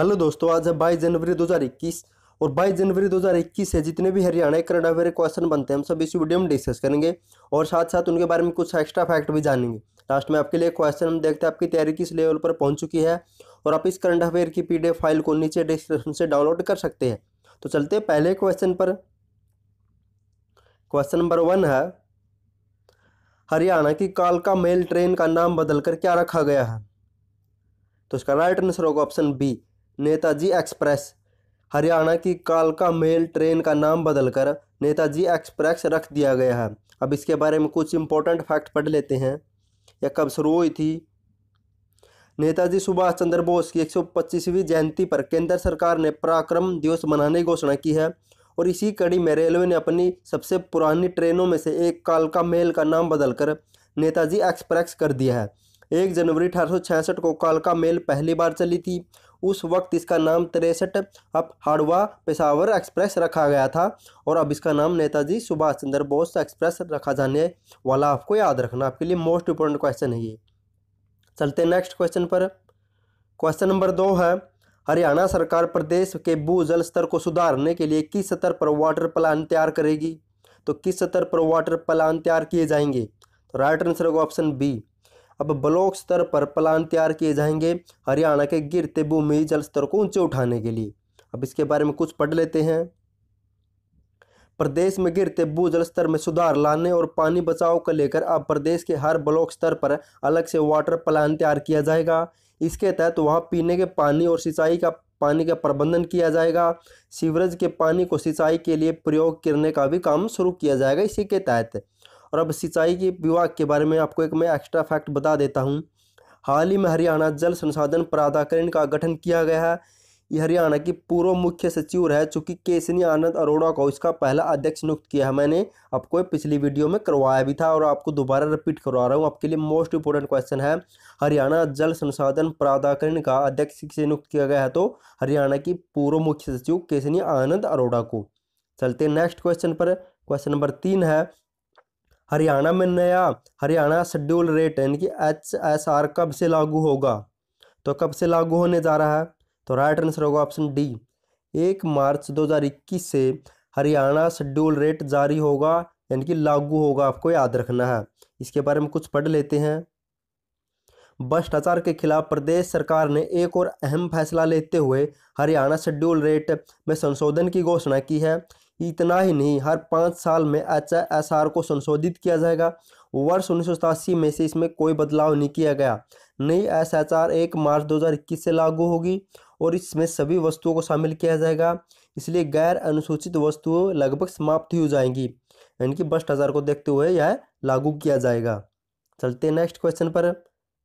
hello दोस्तों आज है बाईस जनवरी 2021 और बाईस जनवरी 2021 है जितने भी हरियाणा के करंट अफेयर क्वेश्चन बनते हैं हम सब इस वीडियो में डिस्कस करेंगे और साथ साथ उनके बारे में कुछ एक्स्ट्रा फैक्ट भी जानेंगे लास्ट में आपके लिए क्वेश्चन हम देखते हैं आपकी तैयारी किस लेवल पर पहुँच चुकी है और आप इस करंट अफेयर की पी फाइल को नीचे डिस्क्रिप्शन से डाउनलोड कर सकते हैं तो चलते पहले क्वेश्चन पर क्वेश्चन नंबर वन है हरियाणा की कालका मेल ट्रेन का नाम बदलकर क्या रखा गया है तो इसका राइट आंसर होगा option B Netaji express Haryana की कालका मेल ट्रेन का नाम बदलकर नेताजी एक्सप्रेस रख दिया गया है अब इसके बारे में कुछ इंपॉर्टेंट फैक्ट पढ़ लेते हैं यह कब शुरू हुई थी नेताजी सुभाष चंद्र बोस की 125वीं जयंती पर केंद्र सरकार ने पराक्रम दिवस मनाने की घोषणा की है और इसी कड़ी में रेलवे ने अपनी सबसे पुरानी ट्रेनों में से एक कालका मेल का नाम बदलकर नेताजी एक्सप्रेस कर दिया है एक जनवरी अठारह को कालका मेल पहली बार चली थी उस वक्त इसका नाम तिरसठ अब हाड़वा पेशावर एक्सप्रेस रखा गया था और अब इसका नाम नेताजी सुभाष चंद्र बोस एक्सप्रेस रखा जाने वाला आपको याद रखना आपके लिए मोस्ट इंपोर्टेंट क्वेश्चन है ये चलते नेक्स्ट क्वेश्चन पर क्वेश्चन नंबर दो है हरियाणा सरकार प्रदेश के भू जल स्तर को सुधारने के लिए किस स्तर पर वाटर प्लान तैयार करेगी तो किस स्तर पर वाटर प्लान तैयार किए जाएंगे तो राइट आंसर होगा ऑप्शन बी अब ब्लॉक स्तर पर प्लान तैयार किए जाएंगे हरियाणा के गिरते भूमि जल स्तर को ऊंचे उठाने के लिए अब इसके बारे में कुछ पढ़ लेते हैं प्रदेश में गिरते जल स्तर में सुधार लाने और पानी बचाव को लेकर अब प्रदेश के हर ब्लॉक स्तर पर अलग से वाटर प्लान तैयार किया जाएगा इसके तहत वहां पीने के पानी और सिंचाई का पानी का प्रबंधन किया जाएगा सीवरेज के पानी को सिंचाई के लिए प्रयोग करने का भी काम शुरू किया जाएगा इसी के तहत और अब सिंचाई के विभाग के बारे में आपको एक मैं एक्स्ट्रा फैक्ट बता देता हूँ हाल ही में हरियाणा जल संसाधन प्राधिकरण का गठन किया गया है ये हरियाणा की पूर्व मुख्य सचिव रह चुकी केसनी आनंद अरोड़ा को इसका पहला अध्यक्ष नियुक्त किया है मैंने आपको पिछली वीडियो में करवाया भी था और आपको दोबारा रिपीट करवा रहा हूँ आपके लिए मोस्ट इंपोर्टेंट क्वेश्चन है हरियाणा जल संसाधन प्राधिकरण का अध्यक्ष किसे नियुक्त किया गया है तो हरियाणा की पूर्व मुख्य सचिव केसनी आनंद अरोड़ा को चलते नेक्स्ट क्वेश्चन पर क्वेश्चन नंबर तीन है हरियाणा में नया हरियाणा शेड्यूल रेट यानी कि एच एस आर कब से लागू होगा तो कब से लागू होने जा रहा है तो राइट आंसर होगा ऑप्शन डी एक मार्च 2021 से हरियाणा शेड्यूल रेट जारी होगा यानी कि लागू होगा आपको याद रखना है इसके बारे में कुछ पढ़ लेते हैं भ्रष्टाचार के खिलाफ प्रदेश सरकार ने एक और अहम फैसला लेते हुए हरियाणा शेड्यूल रेट में संशोधन की घोषणा की है इतना ही नहीं हर पाँच साल में एच एस आर को संशोधित किया जाएगा वर्ष उन्नीस में से इसमें कोई बदलाव नहीं किया गया नई एस एच आर एक मार्च 2021 से लागू होगी और इसमें सभी वस्तुओं को शामिल किया जाएगा इसलिए गैर अनुसूचित वस्तुएं लगभग समाप्त हो जाएंगी यानी कि बस्ट हजार को देखते हुए यह लागू किया जाएगा चलते नेक्स्ट क्वेश्चन पर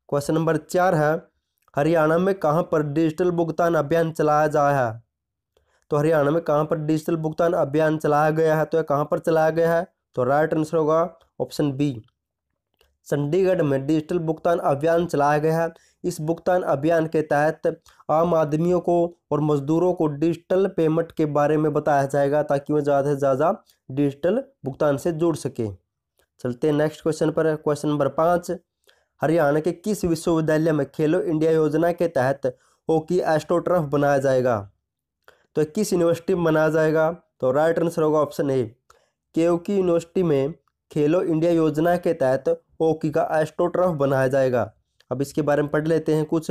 क्वेश्चन नंबर चार है हरियाणा में कहाँ पर डिजिटल भुगतान अभियान चलाया जा रहा है तो हरियाणा में कहाँ पर डिजिटल भुगतान अभियान चलाया गया है तो यह कहाँ पर चलाया गया है तो राइट आंसर होगा ऑप्शन बी चंडीगढ़ में डिजिटल भुगतान अभियान चलाया गया है इस भुगतान अभियान के तहत आम आदमियों को और मजदूरों को डिजिटल पेमेंट के बारे में बताया जाएगा ताकि वह ज़्यादा से ज़्यादा डिजिटल भुगतान से जुड़ सके चलते हैं नेक्स्ट क्वेश्चन पर क्वेश्चन नंबर पाँच हरियाणा के किस विश्वविद्यालय में खेलो इंडिया योजना के तहत हॉकी एस्ट्रोट्रफ बनाया जाएगा तो किस यूनिवर्सिटी में मनाया जाएगा तो राइट आंसर होगा ऑप्शन ए केओकी यूनिवर्सिटी में खेलो इंडिया योजना के तहत ओकी का एस्ट्रोट्रफ बनाया जाएगा अब इसके बारे में पढ़ लेते हैं कुछ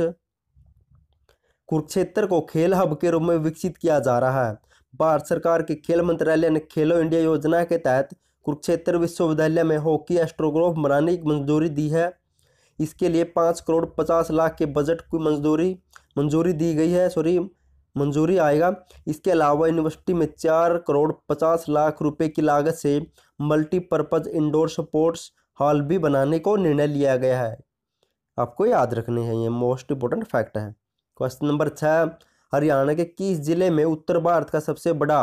कुरुक्षेत्र को खेल हब के रूप में विकसित किया जा रहा है भारत सरकार के खेल मंत्रालय ने खेलो इंडिया योजना के तहत कुरुक्षेत्र विश्वविद्यालय में हॉकी एस्ट्रोग्रोफ बनाने की मंजूरी दी है इसके लिए पाँच करोड़ पचास लाख के बजट की मंजूरी मंजूरी दी गई है सॉरी मंजूरी आएगा इसके अलावा यूनिवर्सिटी में चार करोड़ पचास लाख रुपए की लागत से मल्टीपर्पज़ इंडोर स्पोर्ट्स हॉल भी बनाने को निर्णय लिया गया है आपको याद रखने हैं ये मोस्ट इम्पोर्टेंट फैक्ट है क्वेश्चन नंबर छः हरियाणा के किस जिले में उत्तर भारत का सबसे बड़ा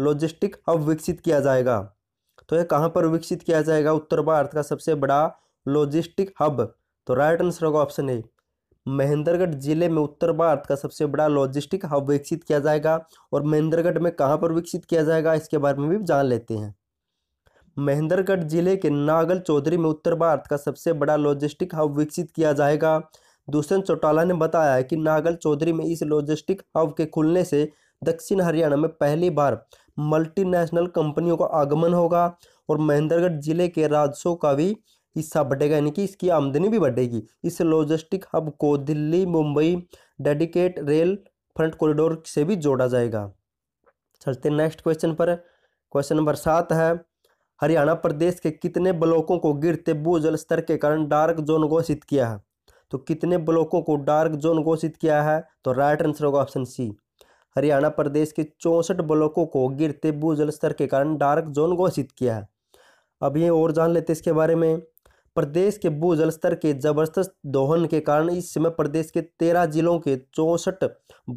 लॉजिस्टिक हब विकसित किया जाएगा तो यह कहाँ पर विकसित किया जाएगा उत्तर भारत का सबसे बड़ा लॉजिस्टिक हब तो राइट आंसर होगा ऑप्शन ए महेंद्रगढ़ जिले में उत्तर भारत का सबसे बड़ा लॉजिस्टिक हब विकसित किया जाएगा और महेंद्रगढ़ में कहाँ पर विकसित किया जाएगा इसके बारे में भी जान लेते हैं महेंद्रगढ़ जिले के नागल चौधरी में उत्तर भारत का सबसे बड़ा लॉजिस्टिक हब विकसित किया जाएगा दुष्यंत चौटाला ने बताया है कि नागल चौधरी में इस लॉजिस्टिक हब के खुलने से दक्षिण हरियाणा में पहली बार मल्टीनेशनल कंपनियों का आगमन होगा और महेंद्रगढ़ जिले के राजस्व का भी हिस्सा बढ़ेगा यानी कि इसकी आमदनी भी बढ़ेगी इस लॉजिस्टिक हब को Delhi Mumbai dedicate rail freight corridor से भी जोड़ा जाएगा चलते नेक्स्ट क्वेश्चन पर क्वेश्चन नंबर सात है हरियाणा प्रदेश के कितने ब्लॉकों को गिरते भूजल स्तर के कारण डार्क जोन घोषित किया है तो कितने ब्लॉकों को डार्क जोन घोषित किया है तो राइट आंसर होगा ऑप्शन सी हरियाणा प्रदेश के चौंसठ ब्लॉकों को गिरते भूजल स्तर के कारण डार्क जोन घोषित किया है अब ये और जान लेते इसके बारे में प्रदेश के जल स्तर के जबरदस्त दोहन के कारण इस समय प्रदेश के तेरह जिलों के चौंसठ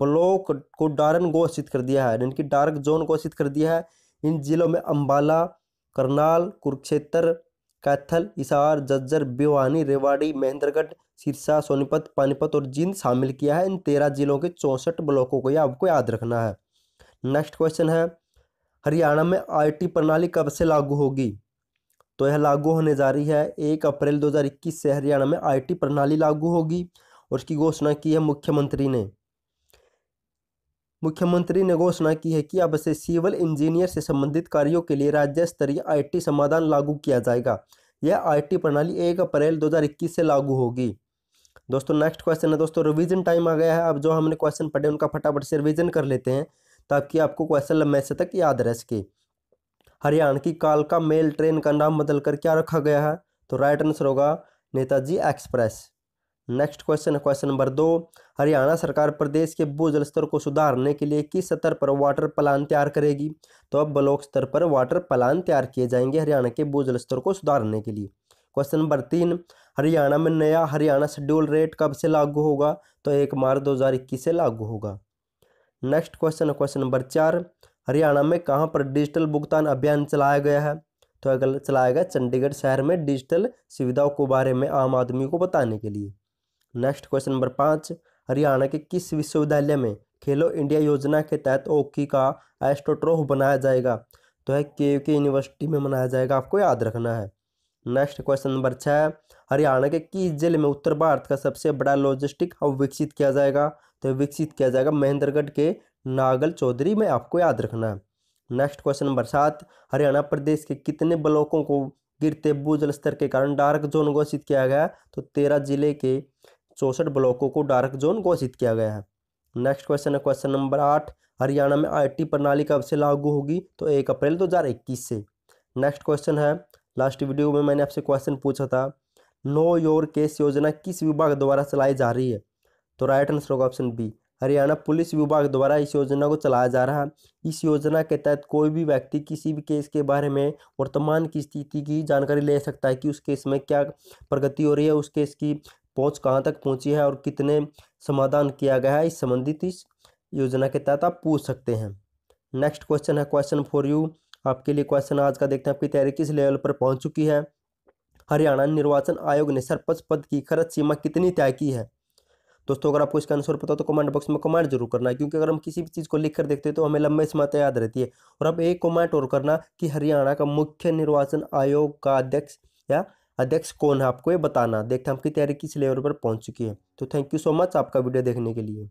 ब्लॉक को डारन घोषित कर दिया है यानी कि डार्क जोन घोषित कर दिया है इन जिलों में अम्बाला करनाल कुरुक्षेत्र कैथल इसार जज्जर भिवानी रेवाड़ी महेंद्रगढ़ सिरसा सोनीपत पानीपत और जींद शामिल किया है इन तेरह जिलों के चौंसठ ब्लॉकों को यह आपको याद रखना है नेक्स्ट क्वेश्चन है हरियाणा में आईटी प्रणाली कब से लागू होगी तो यह लागू होने जा रही है एक अप्रैल 2021 से हरियाणा में आईटी प्रणाली लागू होगी और इसकी घोषणा की है मुख्यमंत्री ने मुख्यमंत्री ने घोषणा की है कि अब से सिविल इंजीनियर से संबंधित कार्यों के लिए राज्य स्तरीय आईटी समाधान लागू किया जाएगा यह आईटी प्रणाली एक अप्रैल 2021 से लागू होगी दोस्तों नेक्स्ट क्वेश्चन है दोस्तों रिवीजन टाइम आ गया है अब जो हमने क्वेश्चन पढ़े उनका फटाफट से रिवीजन कर लेते हैं ताकि आपको क्वेश्चन लंबे से तक याद रह सके हरियाणा की कालका मेल ट्रेन का नाम बदल कर क्या रखा गया है तो राइट आंसर होगा नेताजी एक्सप्रेस नेक्स्ट क्वेश्चन है क्वेश्चन नंबर दो हरियाणा सरकार प्रदेश के भू जल स्तर को सुधारने के लिए किस स्तर पर वाटर प्लान तैयार करेगी तो अब ब्लॉक स्तर पर वाटर प्लान तैयार किए जाएंगे हरियाणा के जल स्तर को सुधारने के लिए क्वेश्चन नंबर तीन हरियाणा में नया हरियाणा शेड्यूल रेट कब से लागू होगा तो एक मार्च दो हज़ार इक्कीस से लागू होगा नेक्स्ट क्वेश्चन है क्वेश्चन नंबर चार हरियाणा में कहाँ पर डिजिटल भुगतान अभियान चलाया गया है तो अगला चलाया गया चंडीगढ़ शहर में डिजिटल सुविधाओं के बारे में आम आदमी को बताने के लिए नेक्स्ट क्वेश्चन नंबर पाँच हरियाणा के किस विश्वविद्यालय में खेलो इंडिया योजना के तहत ओकी का एस्ट्रोट्रोह बनाया जाएगा तो है के के यूनिवर्सिटी में मनाया जाएगा आपको याद रखना है नेक्स्ट क्वेश्चन नंबर छः हरियाणा के किस जिले में उत्तर भारत का सबसे बड़ा लॉजिस्टिक हब विकसित किया जाएगा तो विकसित किया जाएगा महेंद्रगढ़ के नागल चौधरी में आपको याद रखना है नेक्स्ट क्वेश्चन नंबर सात हरियाणा प्रदेश के कितने ब्लॉकों को गिरते भूजल स्तर के कारण डार्क जोन घोषित किया गया तो तेरह जिले के चौसठ ब्लॉकों को डार्क जोन घोषित किया गया है नेक्स्ट क्वेश्चन है क्वेश्चन नंबर आठ हरियाणा में आईटी प्रणाली कब से लागू होगी तो एक अप्रैल 2021 से नेक्स्ट क्वेश्चन है लास्ट वीडियो में मैंने आपसे क्वेश्चन पूछा था नो योर केस योजना किस विभाग द्वारा चलाई जा रही है तो राइट आंसर होगा ऑप्शन बी हरियाणा पुलिस विभाग द्वारा इस योजना को चलाया जा रहा है इस योजना के तहत कोई भी व्यक्ति किसी भी केस के बारे में वर्तमान की स्थिति की जानकारी ले सकता है कि उस केस में क्या प्रगति हो रही है उस केस की पहुंच कहां तक पहुंची है और कितने समाधान किया गया है इस संबंधित इस योजना के तहत आप पूछ सकते हैं नेक्स्ट क्वेश्चन है क्वेश्चन फॉर यू आपके लिए क्वेश्चन आज का देखते हैं आपकी तैयारी किस लेवल पर पहुंच चुकी है हरियाणा निर्वाचन आयोग ने सरपंच पद की खर्च सीमा कितनी तय की है दोस्तों अगर आपको इसका आंसर पता हो तो कमेंट बॉक्स में कमेंट जरूर करना क्योंकि अगर हम किसी भी चीज़ को लिख कर देखते हैं तो हमें लंबे समय याद रहती है और अब एक कमेंट और करना कि हरियाणा का मुख्य निर्वाचन आयोग का अध्यक्ष या अध्यक्ष कौन है आपको ये बताना देखते हैं आपकी तैयारी किस लेवल पर पहुंच चुकी है तो थैंक यू सो मच आपका वीडियो देखने के लिए